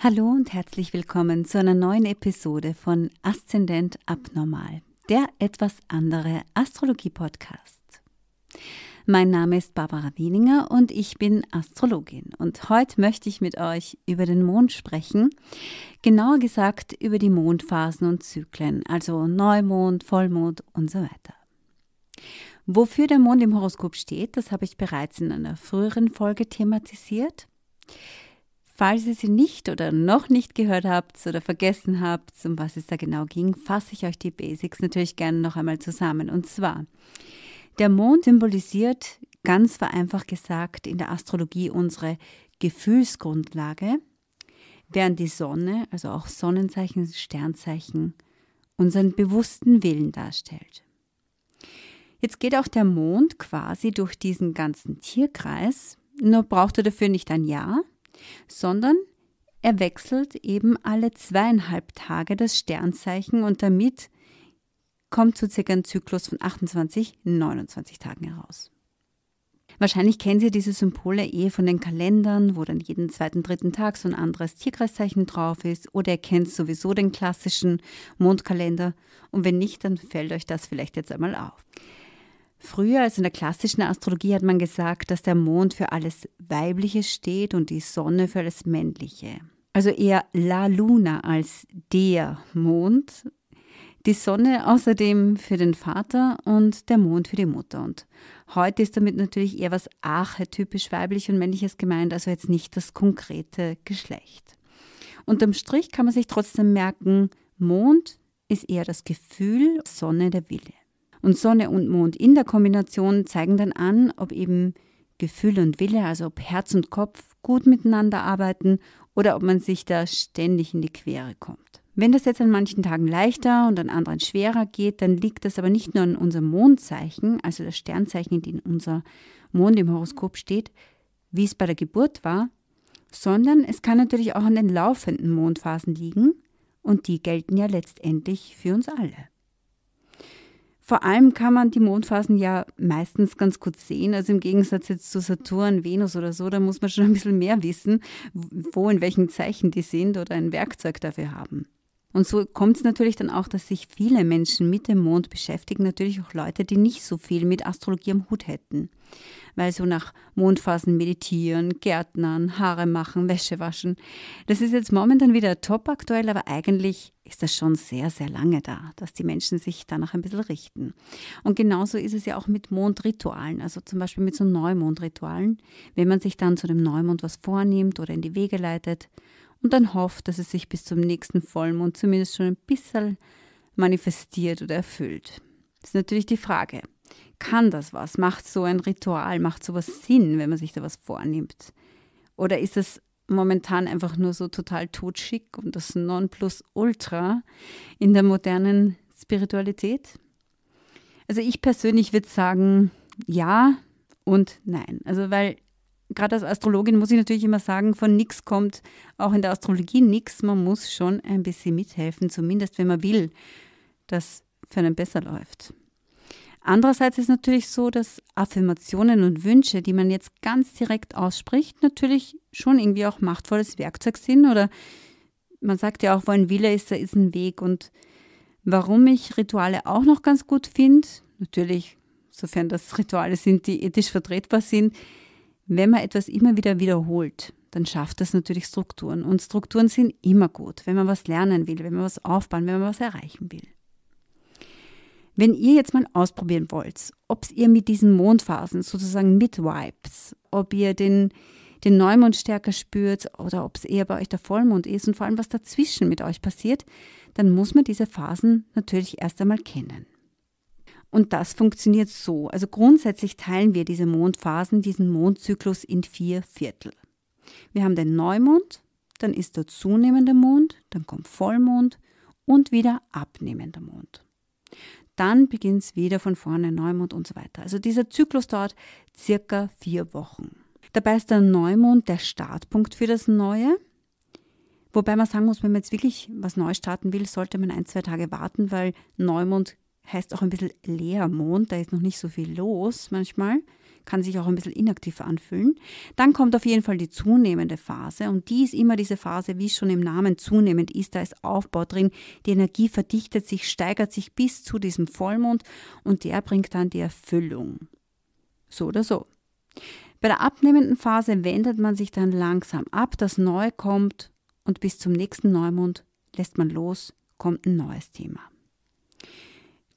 Hallo und herzlich willkommen zu einer neuen Episode von Aszendent Abnormal, der etwas andere Astrologie-Podcast. Mein Name ist Barbara Wieninger und ich bin Astrologin. Und heute möchte ich mit euch über den Mond sprechen, genauer gesagt über die Mondphasen und Zyklen, also Neumond, Vollmond und so weiter. Wofür der Mond im Horoskop steht, das habe ich bereits in einer früheren Folge thematisiert. Falls ihr sie nicht oder noch nicht gehört habt oder vergessen habt, um was es da genau ging, fasse ich euch die Basics natürlich gerne noch einmal zusammen. Und zwar, der Mond symbolisiert, ganz vereinfacht gesagt, in der Astrologie unsere Gefühlsgrundlage, während die Sonne, also auch Sonnenzeichen, Sternzeichen, unseren bewussten Willen darstellt. Jetzt geht auch der Mond quasi durch diesen ganzen Tierkreis, nur braucht er dafür nicht ein Jahr, sondern er wechselt eben alle zweieinhalb Tage das Sternzeichen und damit kommt zu circa ein Zyklus von 28, 29 Tagen heraus. Wahrscheinlich kennen Sie diese Symbole eh von den Kalendern, wo dann jeden zweiten, dritten Tag so ein anderes Tierkreiszeichen drauf ist, oder ihr kennt sowieso den klassischen Mondkalender. Und wenn nicht, dann fällt euch das vielleicht jetzt einmal auf. Früher, also in der klassischen Astrologie, hat man gesagt, dass der Mond für alles Weibliche steht und die Sonne für alles Männliche. Also eher La Luna als der Mond. Die Sonne außerdem für den Vater und der Mond für die Mutter. Und heute ist damit natürlich eher was archetypisch weiblich und männliches gemeint, also jetzt nicht das konkrete Geschlecht. Unterm Strich kann man sich trotzdem merken, Mond ist eher das Gefühl, Sonne der Wille. Und Sonne und Mond in der Kombination zeigen dann an, ob eben Gefühl und Wille, also ob Herz und Kopf gut miteinander arbeiten oder ob man sich da ständig in die Quere kommt. Wenn das jetzt an manchen Tagen leichter und an anderen schwerer geht, dann liegt das aber nicht nur an unserem Mondzeichen, also das Sternzeichen, in dem unser Mond im Horoskop steht, wie es bei der Geburt war, sondern es kann natürlich auch an den laufenden Mondphasen liegen und die gelten ja letztendlich für uns alle. Vor allem kann man die Mondphasen ja meistens ganz gut sehen. Also im Gegensatz jetzt zu Saturn, Venus oder so, da muss man schon ein bisschen mehr wissen, wo in welchen Zeichen die sind oder ein Werkzeug dafür haben. Und so kommt es natürlich dann auch, dass sich viele Menschen mit dem Mond beschäftigen, natürlich auch Leute, die nicht so viel mit Astrologie am Hut hätten weil so nach Mondphasen meditieren, Gärtnern, Haare machen, Wäsche waschen. Das ist jetzt momentan wieder top aktuell, aber eigentlich ist das schon sehr, sehr lange da, dass die Menschen sich danach ein bisschen richten. Und genauso ist es ja auch mit Mondritualen, also zum Beispiel mit so Neumondritualen, wenn man sich dann zu dem Neumond was vornimmt oder in die Wege leitet und dann hofft, dass es sich bis zum nächsten Vollmond zumindest schon ein bisschen manifestiert oder erfüllt. Das ist natürlich die Frage, kann das was? Macht so ein Ritual, macht sowas Sinn, wenn man sich da was vornimmt? Oder ist es momentan einfach nur so total totschick und das Nonplusultra in der modernen Spiritualität? Also ich persönlich würde sagen, ja und nein. Also weil gerade als Astrologin muss ich natürlich immer sagen, von nichts kommt auch in der Astrologie nichts. Man muss schon ein bisschen mithelfen, zumindest wenn man will, dass für einen besser läuft. Andererseits ist natürlich so, dass Affirmationen und Wünsche, die man jetzt ganz direkt ausspricht, natürlich schon irgendwie auch machtvolles Werkzeug sind oder man sagt ja auch, wo ein Wille ist, da ist ein Weg. Und warum ich Rituale auch noch ganz gut finde, natürlich, sofern das Rituale sind, die ethisch vertretbar sind, wenn man etwas immer wieder wiederholt, dann schafft das natürlich Strukturen. Und Strukturen sind immer gut, wenn man was lernen will, wenn man was aufbauen, wenn man was erreichen will. Wenn ihr jetzt mal ausprobieren wollt, ob ihr mit diesen Mondphasen sozusagen mit Vibes, ob ihr den, den Neumond stärker spürt oder ob es eher bei euch der Vollmond ist und vor allem was dazwischen mit euch passiert, dann muss man diese Phasen natürlich erst einmal kennen. Und das funktioniert so. Also grundsätzlich teilen wir diese Mondphasen, diesen Mondzyklus in vier Viertel. Wir haben den Neumond, dann ist der zunehmende Mond, dann kommt Vollmond und wieder abnehmender Mond. Dann beginnt es wieder von vorne, Neumond und so weiter. Also dieser Zyklus dauert circa vier Wochen. Dabei ist der Neumond der Startpunkt für das Neue. Wobei man sagen muss, wenn man jetzt wirklich was neu starten will, sollte man ein, zwei Tage warten, weil Neumond heißt auch ein bisschen Leermond, da ist noch nicht so viel los manchmal kann sich auch ein bisschen inaktiv anfühlen. Dann kommt auf jeden Fall die zunehmende Phase und die ist immer diese Phase, wie schon im Namen zunehmend ist, da ist Aufbau drin, die Energie verdichtet sich, steigert sich bis zu diesem Vollmond und der bringt dann die Erfüllung. So oder so. Bei der abnehmenden Phase wendet man sich dann langsam ab, das Neue kommt und bis zum nächsten Neumond lässt man los, kommt ein neues Thema.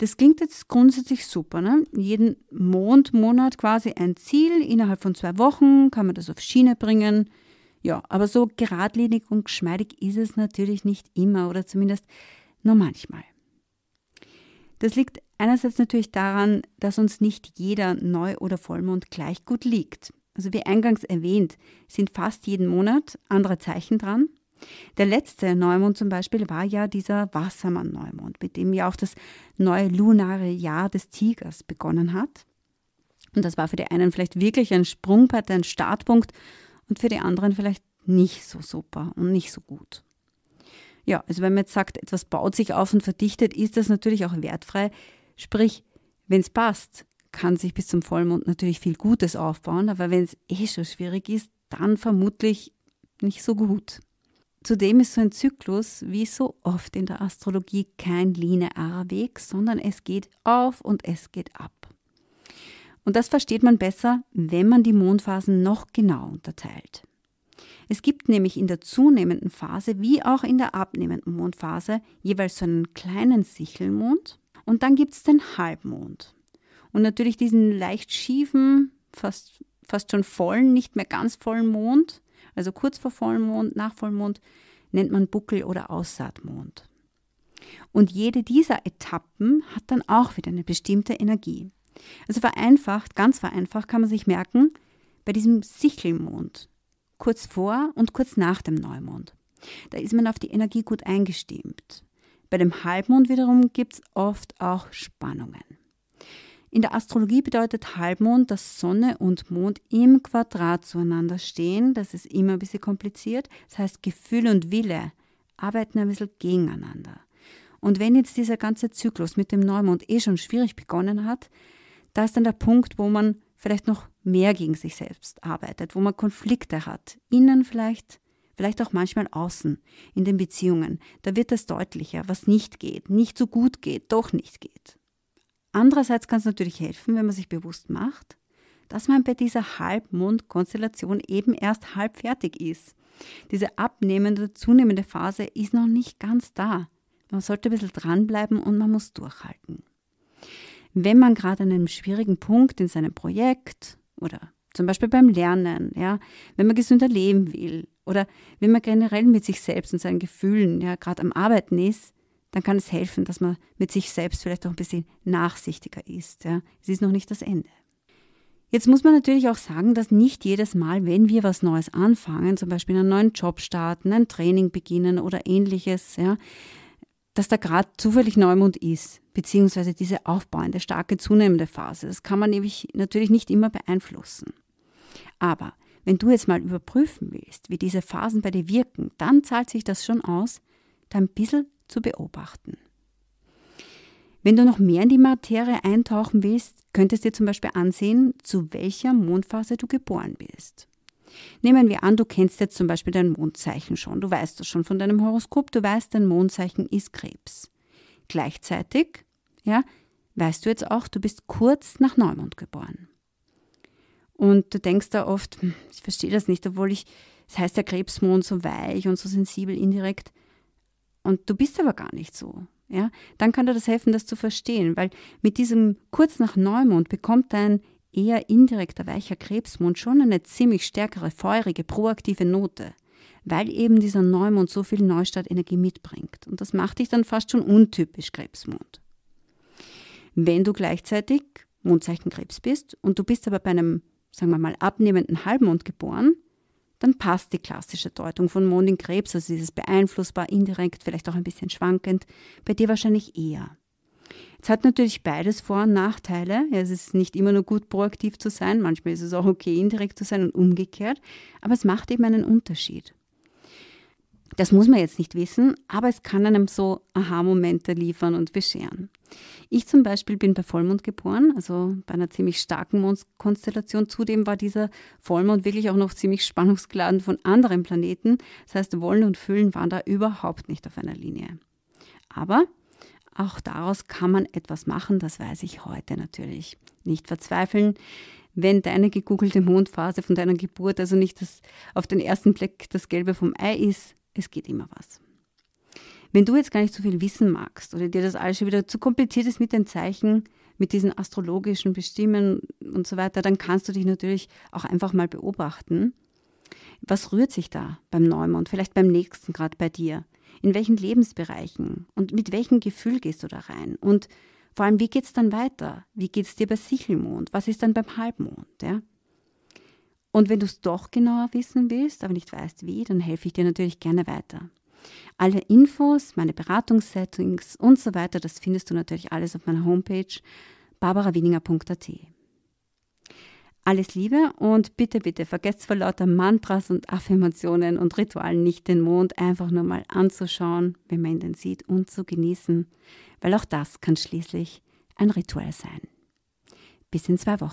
Das klingt jetzt grundsätzlich super. Ne? Jeden Mondmonat quasi ein Ziel. Innerhalb von zwei Wochen kann man das auf Schiene bringen. Ja, aber so geradlinig und geschmeidig ist es natürlich nicht immer oder zumindest nur manchmal. Das liegt einerseits natürlich daran, dass uns nicht jeder Neu- oder Vollmond gleich gut liegt. Also wie eingangs erwähnt, sind fast jeden Monat andere Zeichen dran. Der letzte Neumond zum Beispiel war ja dieser Wassermann-Neumond, mit dem ja auch das neue lunare Jahr des Tigers begonnen hat. Und das war für die einen vielleicht wirklich ein Sprungbrett, ein Startpunkt und für die anderen vielleicht nicht so super und nicht so gut. Ja, also wenn man jetzt sagt, etwas baut sich auf und verdichtet, ist das natürlich auch wertfrei. Sprich, wenn es passt, kann sich bis zum Vollmond natürlich viel Gutes aufbauen, aber wenn es eh schon schwierig ist, dann vermutlich nicht so gut. Zudem ist so ein Zyklus wie so oft in der Astrologie kein linearer Weg, sondern es geht auf und es geht ab. Und das versteht man besser, wenn man die Mondphasen noch genau unterteilt. Es gibt nämlich in der zunehmenden Phase wie auch in der abnehmenden Mondphase jeweils so einen kleinen Sichelmond und dann gibt es den Halbmond. Und natürlich diesen leicht schiefen, fast, fast schon vollen, nicht mehr ganz vollen Mond, also kurz vor Vollmond, nach Vollmond, nennt man Buckel oder Aussaatmond. Und jede dieser Etappen hat dann auch wieder eine bestimmte Energie. Also vereinfacht, ganz vereinfacht kann man sich merken, bei diesem Sichelmond, kurz vor und kurz nach dem Neumond, da ist man auf die Energie gut eingestimmt. Bei dem Halbmond wiederum gibt es oft auch Spannungen. In der Astrologie bedeutet Halbmond, dass Sonne und Mond im Quadrat zueinander stehen. Das ist immer ein bisschen kompliziert. Das heißt, Gefühl und Wille arbeiten ein bisschen gegeneinander. Und wenn jetzt dieser ganze Zyklus mit dem Neumond eh schon schwierig begonnen hat, da ist dann der Punkt, wo man vielleicht noch mehr gegen sich selbst arbeitet, wo man Konflikte hat, innen vielleicht, vielleicht auch manchmal außen, in den Beziehungen. Da wird es deutlicher, was nicht geht, nicht so gut geht, doch nicht geht. Andererseits kann es natürlich helfen, wenn man sich bewusst macht, dass man bei dieser Halbmond-Konstellation eben erst halb fertig ist. Diese abnehmende, zunehmende Phase ist noch nicht ganz da. Man sollte ein bisschen dranbleiben und man muss durchhalten. Wenn man gerade an einem schwierigen Punkt in seinem Projekt oder zum Beispiel beim Lernen, ja, wenn man gesünder leben will oder wenn man generell mit sich selbst und seinen Gefühlen ja gerade am Arbeiten ist, dann kann es helfen, dass man mit sich selbst vielleicht auch ein bisschen nachsichtiger ist. Ja. Es ist noch nicht das Ende. Jetzt muss man natürlich auch sagen, dass nicht jedes Mal, wenn wir was Neues anfangen, zum Beispiel einen neuen Job starten, ein Training beginnen oder ähnliches, ja, dass da gerade zufällig Neumond ist, beziehungsweise diese aufbauende, starke, zunehmende Phase. Das kann man natürlich nicht immer beeinflussen. Aber wenn du jetzt mal überprüfen willst, wie diese Phasen bei dir wirken, dann zahlt sich das schon aus, da ein bisschen zu beobachten. Wenn du noch mehr in die Materie eintauchen willst, könntest du dir zum Beispiel ansehen, zu welcher Mondphase du geboren bist. Nehmen wir an, du kennst jetzt zum Beispiel dein Mondzeichen schon, du weißt das schon von deinem Horoskop, du weißt, dein Mondzeichen ist Krebs. Gleichzeitig, ja, weißt du jetzt auch, du bist kurz nach Neumond geboren. Und du denkst da oft, hm, ich verstehe das nicht, obwohl ich, es das heißt der Krebsmond so weich und so sensibel indirekt und du bist aber gar nicht so. Ja, dann kann dir das helfen, das zu verstehen, weil mit diesem kurz nach Neumond bekommt dein eher indirekter weicher Krebsmond schon eine ziemlich stärkere, feurige, proaktive Note, weil eben dieser Neumond so viel Neustartenergie mitbringt. Und das macht dich dann fast schon untypisch Krebsmond. Wenn du gleichzeitig Mondzeichen Krebs bist und du bist aber bei einem, sagen wir mal, abnehmenden Halbmond geboren, dann passt die klassische Deutung von Mond in Krebs, also dieses beeinflussbar, indirekt, vielleicht auch ein bisschen schwankend, bei dir wahrscheinlich eher. Es hat natürlich beides Vor- und Nachteile. Ja, es ist nicht immer nur gut, proaktiv zu sein, manchmal ist es auch okay, indirekt zu sein und umgekehrt, aber es macht eben einen Unterschied. Das muss man jetzt nicht wissen, aber es kann einem so Aha-Momente liefern und bescheren. Ich zum Beispiel bin bei Vollmond geboren, also bei einer ziemlich starken Mondkonstellation. Zudem war dieser Vollmond wirklich auch noch ziemlich spannungsgeladen von anderen Planeten. Das heißt, Wollen und Fühlen waren da überhaupt nicht auf einer Linie. Aber auch daraus kann man etwas machen, das weiß ich heute natürlich. Nicht verzweifeln, wenn deine gegoogelte Mondphase von deiner Geburt also nicht das, auf den ersten Blick das Gelbe vom Ei ist. Es geht immer was. Wenn du jetzt gar nicht so viel wissen magst oder dir das alles schon wieder zu kompliziert ist mit den Zeichen, mit diesen astrologischen Bestimmen und so weiter, dann kannst du dich natürlich auch einfach mal beobachten. Was rührt sich da beim Neumond, vielleicht beim nächsten gerade bei dir? In welchen Lebensbereichen und mit welchem Gefühl gehst du da rein? Und vor allem, wie geht es dann weiter? Wie geht es dir bei Sichelmond? Was ist dann beim Halbmond? Ja? Und wenn du es doch genauer wissen willst, aber nicht weißt wie, dann helfe ich dir natürlich gerne weiter. Alle Infos, meine Beratungssettings und so weiter, das findest du natürlich alles auf meiner Homepage barbarawininger.at. Alles Liebe und bitte, bitte vergesst vor lauter Mantras und Affirmationen und Ritualen nicht den Mond einfach nur mal anzuschauen, wenn man ihn denn sieht, und zu genießen, weil auch das kann schließlich ein Ritual sein. Bis in zwei Wochen.